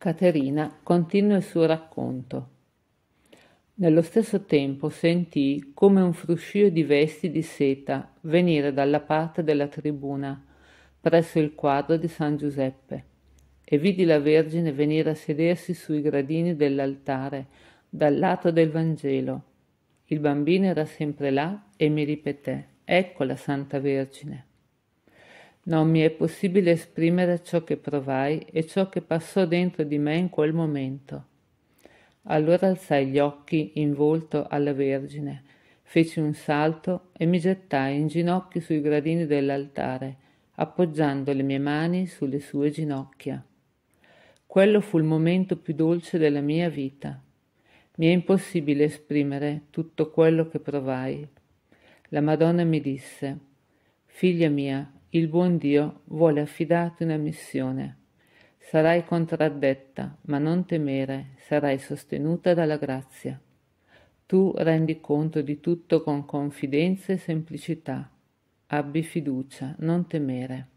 Caterina continua il suo racconto. Nello stesso tempo sentii come un fruscio di vesti di seta venire dalla parte della tribuna, presso il quadro di San Giuseppe, e vidi la Vergine venire a sedersi sui gradini dell'altare, dal lato del Vangelo. Il bambino era sempre là e mi ripeté, ecco la Santa Vergine. Non mi è possibile esprimere ciò che provai e ciò che passò dentro di me in quel momento. Allora alzai gli occhi in volto alla Vergine, feci un salto e mi gettai in ginocchio sui gradini dell'altare, appoggiando le mie mani sulle sue ginocchia. Quello fu il momento più dolce della mia vita. Mi è impossibile esprimere tutto quello che provai. La Madonna mi disse, Figlia mia, il buon Dio vuole affidarti una missione. Sarai contraddetta, ma non temere, sarai sostenuta dalla grazia. Tu rendi conto di tutto con confidenza e semplicità. Abbi fiducia, non temere.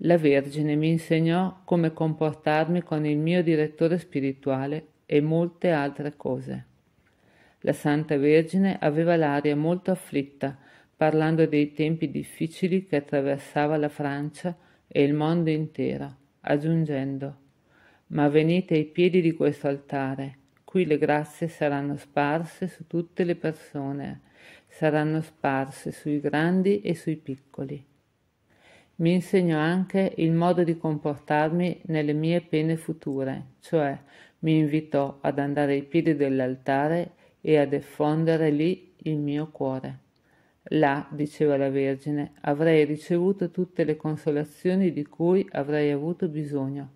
La Vergine mi insegnò come comportarmi con il mio direttore spirituale e molte altre cose. La Santa Vergine aveva l'aria molto afflitta, parlando dei tempi difficili che attraversava la Francia e il mondo intero, aggiungendo Ma venite ai piedi di questo altare, qui le grazie saranno sparse su tutte le persone, saranno sparse sui grandi e sui piccoli. Mi insegnò anche il modo di comportarmi nelle mie pene future, cioè mi invitò ad andare ai piedi dell'altare e ad effondere lì il mio cuore. Là, diceva la Vergine, avrei ricevuto tutte le consolazioni di cui avrei avuto bisogno.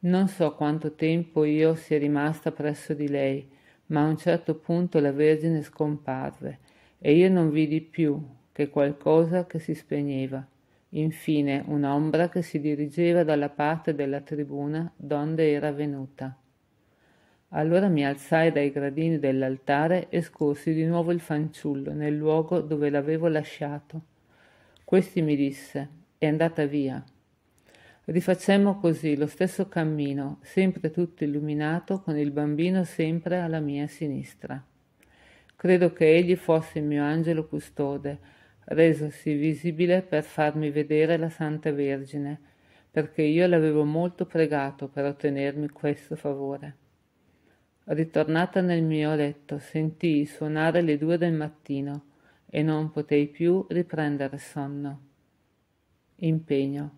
Non so quanto tempo io sia rimasta presso di lei, ma a un certo punto la Vergine scomparve e io non vidi più che qualcosa che si spegneva. Infine un'ombra che si dirigeva dalla parte della tribuna donde era venuta. Allora mi alzai dai gradini dell'altare e scorsi di nuovo il fanciullo nel luogo dove l'avevo lasciato. Questi mi disse: È andata via. Rifacemmo così lo stesso cammino, sempre tutto illuminato, con il bambino sempre alla mia sinistra. Credo che egli fosse il mio angelo custode, resosi visibile per farmi vedere la Santa Vergine, perché io l'avevo molto pregato per ottenermi questo favore ritornata nel mio letto sentii suonare le due del mattino e non potei più riprendere sonno impegno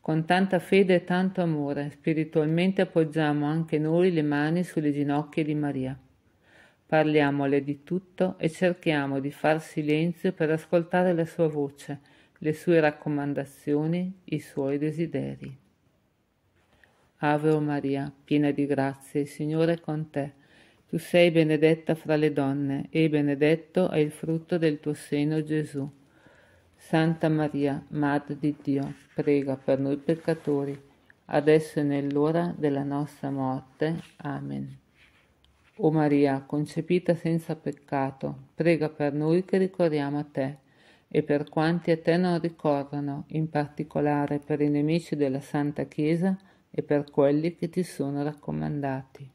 con tanta fede e tanto amore spiritualmente appoggiamo anche noi le mani sulle ginocchia di Maria parliamole di tutto e cerchiamo di far silenzio per ascoltare la sua voce le sue raccomandazioni, i suoi desideri. Ave Maria, piena di grazie, il Signore è con te. Tu sei benedetta fra le donne e benedetto è il frutto del tuo seno, Gesù. Santa Maria, Madre di Dio, prega per noi peccatori, adesso e nell'ora della nostra morte. Amen. O Maria, concepita senza peccato, prega per noi che ricorriamo a te e per quanti a te non ricorrono, in particolare per i nemici della Santa Chiesa, e per quelli che ti sono raccomandati.